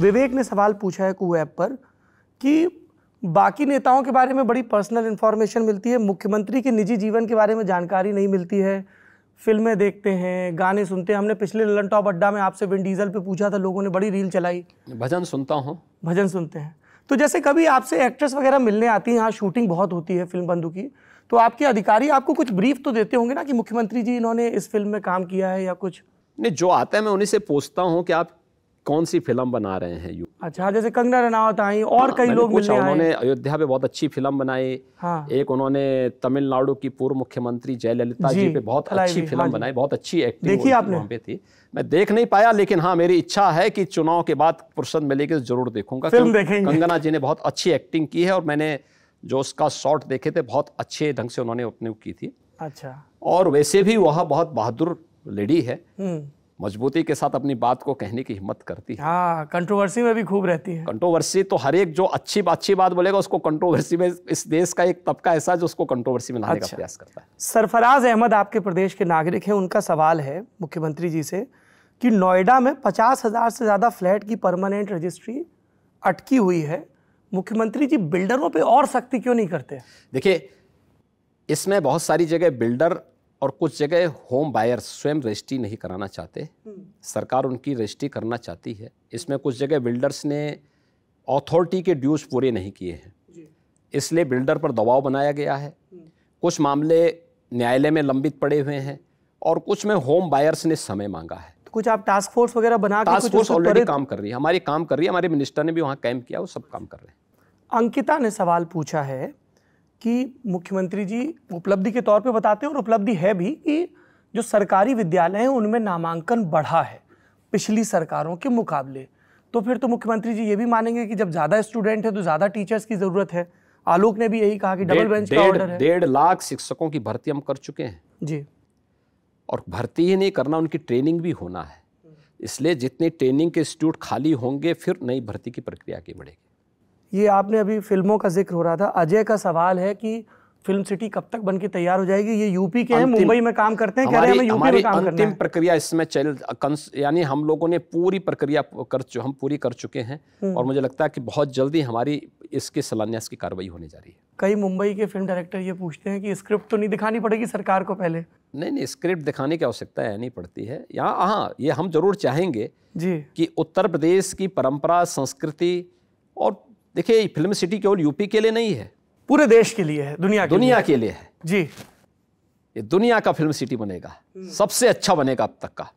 विवेक ने सवाल पूछा है कू ऐप पर कि बाकी नेताओं के बारे में बड़ी पर्सनल इन्फॉर्मेशन मिलती है मुख्यमंत्री के निजी जीवन के बारे में जानकारी नहीं मिलती है फिल्में देखते हैं गाने सुनते हैं हमने पिछले ललन टॉप अड्डा में आपसे विन डीजल पे पूछा था लोगों ने बड़ी रील चलाई भजन सुनता हूँ भजन सुनते हैं तो जैसे कभी आपसे एक्ट्रेस वगैरह मिलने आती हैं यहाँ शूटिंग बहुत होती है फिल्म बंधु की तो आपके अधिकारी आपको कुछ ब्रीफ तो देते होंगे ना कि मुख्यमंत्री जी इन्होंने इस फिल्म में काम किया है या कुछ नहीं जो आता है मैं उन्हीं से पूछता हूँ कि आप कौन सी फिल्म बना रहे हैं यू अच्छा जैसे कंगना रनावत आई और हाँ, कई लोग कुछ उन्होंने अयोध्या पे बहुत अच्छी फिल्म बनाई हाँ। एक उन्होंने तमिलनाडु की पूर्व मुख्यमंत्री जयललिता जी, जी पे बहुत अच्छी फिल्म हाँ बनाई बहुत अच्छी एक्टिंग देखी आपने पे थी मैं देख नहीं पाया लेकिन हाँ मेरी इच्छा है कि चुनाव के बाद फुर्सत मिलेगी तो जरूर देखूंगा कंगना जी ने बहुत अच्छी एक्टिंग की है और मैंने जो उसका शॉट देखे थे बहुत अच्छे ढंग से उन्होंने अपने की थी अच्छा और वैसे भी वह बहुत बहादुर लेडी है हम्म। मजबूती के साथ अपनी बात को कहने की हिम्मत करती है हाँ कंट्रोवर्सी में भी खूब रहती है कंट्रोवर्सी तो हर एक जो अच्छी अच्छी बात बोलेगा उसको कंट्रोवर्सी में इस देश का एक तबका ऐसा जो उसको कंट्रोवर्सी में लाने अच्छा। का प्रयास करता है सरफराज अहमद आपके प्रदेश के नागरिक हैं उनका सवाल है मुख्यमंत्री जी से कि नोएडा में पचास हज़ार से ज़्यादा फ्लैट की परमानेंट रजिस्ट्री अटकी हुई है मुख्यमंत्री जी बिल्डरों पर और सख्ती क्यों नहीं करते देखिए इसमें बहुत सारी जगह बिल्डर और कुछ जगह होम बायर स्वयं रजिस्ट्री नहीं कराना चाहते हम्म। सरकार उनकी रजिस्ट्री करना चाहती है इसमें कुछ जगह बिल्डर्स ने अथॉरिटी के ड्यूज पूरे नहीं किए हैं इसलिए बिल्डर पर दबाव बनाया गया है हम्म। कुछ मामले न्यायालय में लंबित पड़े हुए हैं और कुछ में होम बायर्स ने समय मांगा है तो कुछ आप टास्क फोर्स वगैरह बना टास्क फोर्स ऑलरेडी काम कर रही है हमारी काम कर रही है हमारे मिनिस्टर ने भी वहाँ कैंप किया वो सब काम कर रहे हैं अंकिता ने सवाल पूछा है कि मुख्यमंत्री जी उपलब्धि के तौर पे बताते हैं और उपलब्धि है भी कि जो सरकारी विद्यालय हैं उनमें नामांकन बढ़ा है पिछली सरकारों के मुकाबले तो फिर तो मुख्यमंत्री जी ये भी मानेंगे कि जब ज़्यादा स्टूडेंट है तो ज़्यादा टीचर्स की ज़रूरत है आलोक ने भी यही कहा कि डबल बेंच का ऑर्डर है डेढ़ लाख शिक्षकों की भर्ती हम कर चुके हैं जी और भर्ती ही नहीं करना उनकी ट्रेनिंग भी होना है इसलिए जितने ट्रेनिंग के इंस्टीट्यूट खाली होंगे फिर नई भर्ती की प्रक्रिया आगे बढ़ेगी ये आपने अभी फिल्मों का जिक्र हो रहा था अजय का सवाल है कि फिल्म सिटी कब तक बनके तैयार हो जाएगी ये यूपी के हैं मुंबई में काम करते हैं कह रहे हैं हमें यूपी में काम अंतिम प्रक्रिया इसमें चल यानी हम लोगों ने पूरी प्रक्रिया कर हम पूरी कर चुके हैं हम्म। और मुझे लगता है कि बहुत जल्दी हमारी इसके शिलान्यास की कार्रवाई होने जा रही है कई मुंबई के फिल्म डायरेक्टर ये पूछते हैं कि स्क्रिप्ट तो नहीं दिखानी पड़ेगी सरकार को पहले नहीं नहीं स्क्रिप्ट दिखाने की आवश्यकता है नहीं पड़ती है यहाँ हाँ ये हम जरूर चाहेंगे जी कि उत्तर प्रदेश की परंपरा संस्कृति और देखिए फिल्म सिटी केवल यूपी के लिए नहीं है पूरे देश के लिए है दुनिया के दुनिया लिए। के लिए है जी ये दुनिया का फिल्म सिटी बनेगा हम्म। सबसे अच्छा बनेगा अब तक का